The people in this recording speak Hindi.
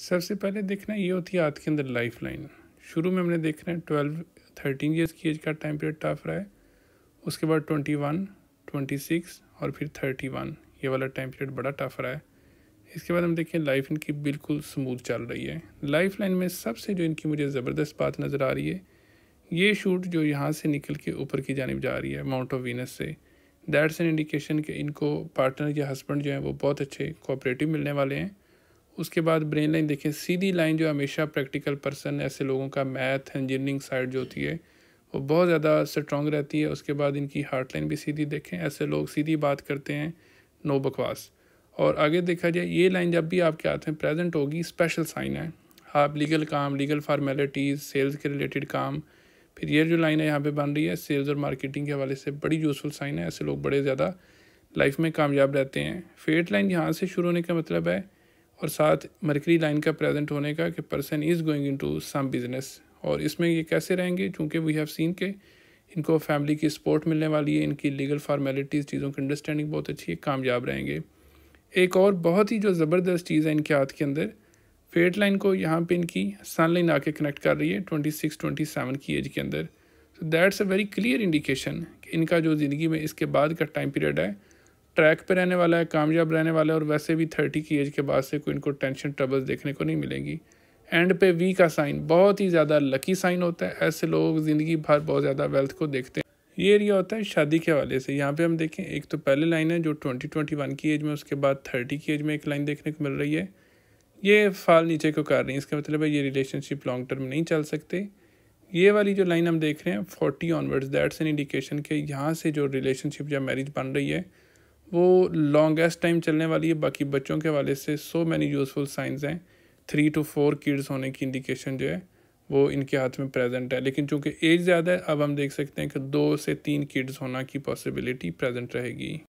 सबसे पहले देखना ये होती है हाथ के अंदर लाइफ लाइन शुरू में हमने देखना है ट्वेल्व थर्टीन ईयर्स की एज का टाइम पीरियड टफ रहा है उसके बाद ट्वेंटी वन ट्वेंटी सिक्स और फिर थर्टी वन ये वाला टाइम पीरियड बड़ा टफ रहा है इसके बाद हम देखें लाइफ इनकी बिल्कुल स्मूथ चल रही है लाइफ लाइन में सबसे जो इनकी मुझे ज़बरदस्त बात नज़र आ रही है ये शूट जो यहाँ से निकल के ऊपर की जानब जा रही है माउंट ऑफ वीनस से दैट्स एन इंडिकेशन कि इनको पार्टनर या हस्बैंड जो हैं वो बहुत अच्छे कोऑपरेटिव मिलने वाले हैं उसके बाद ब्रेन लाइन देखें सीधी लाइन जो हमेशा प्रैक्टिकल पर्सन ऐसे लोगों का मैथ इंजीनियरिंग साइड जो होती है वो बहुत ज़्यादा स्ट्रॉन्ग रहती है उसके बाद इनकी हार्ट लाइन भी सीधी देखें ऐसे लोग सीधी बात करते हैं नो बकवास और आगे देखा जाए ये लाइन जब भी आपके हाथ में प्रेजेंट होगी स्पेशल साइन है आप लीगल काम लीगल फार्मेलिटीज़ सेल्स के रिलेटेड काम फिर ये जो लाइन है यहाँ पे बन रही है सेल्स और मार्केटिंग के हवाले से बड़ी यूज़फुल साइन है ऐसे लोग बड़े ज़्यादा लाइफ में कामयाब रहते हैं फेट लाइन यहाँ से शुरू होने का मतलब है और साथ मरकरी लाइन का प्रेजेंट होने का कि person is going into some business और इसमें ये कैसे रहेंगे चूँकि वी हैव सीन के इनको फैमिली की सपोर्ट मिलने वाली है इनकी लीगल फार्मेलिटीज़ चीज़ों की अंडरस्टैंडिंग बहुत अच्छी है कामयाब रहेंगे एक और बहुत ही जो ज़बरदस्त चीज़ है इनके हाथ के अंदर फेट लाइन को यहाँ पे इनकी सन लाइन आके कनेक्ट कर रही है ट्वेंटी सिक्स ट्वेंटी सेवन की एज के अंदर so that's a very clear indication कि इनका जो ज़िंदगी में इसके बाद का टाइम पीरियड है ट्रैक पे रहने वाला है कामयाब रहने वाला है और वैसे भी थर्टी की एज के बाद से कोई इनको टेंशन ट्रबल्स देखने को नहीं मिलेंगी एंड पे वी का साइन बहुत ही ज़्यादा लकी साइन होता है ऐसे लोग ज़िंदगी भर बहुत ज़्यादा वेल्थ को देखते हैं ये एरिया होता है शादी के हवाले से यहाँ पे हम देखें एक तो पहले लाइन है जो वन की एज में उसके बाद थर्टी की एज में एक लाइन देखने को मिल रही है ये फाल नीचे को कर रही है इसका मतलब है ये रिलेशनशिप लॉन्ग टर्म नहीं चल सकते ये वाली जो लाइन हम देख रहे हैं forty onwards that's an indication के यहाँ से जो रिलेशनशिप या मैरिज बन रही है वो लॉन्गेस्ट टाइम चलने वाली है बाकी बच्चों के हवाले से सो मैनी यूज़फुल साइंस हैं थ्री टू फोर किड्स होने की इंडिकेशन जो है वो इनके हाथ में प्रेजेंट है लेकिन चूंकि एज ज़्यादा है अब हम देख सकते हैं कि दो से तीन किड्स होना की पॉसिबिलिटी प्रेजेंट रहेगी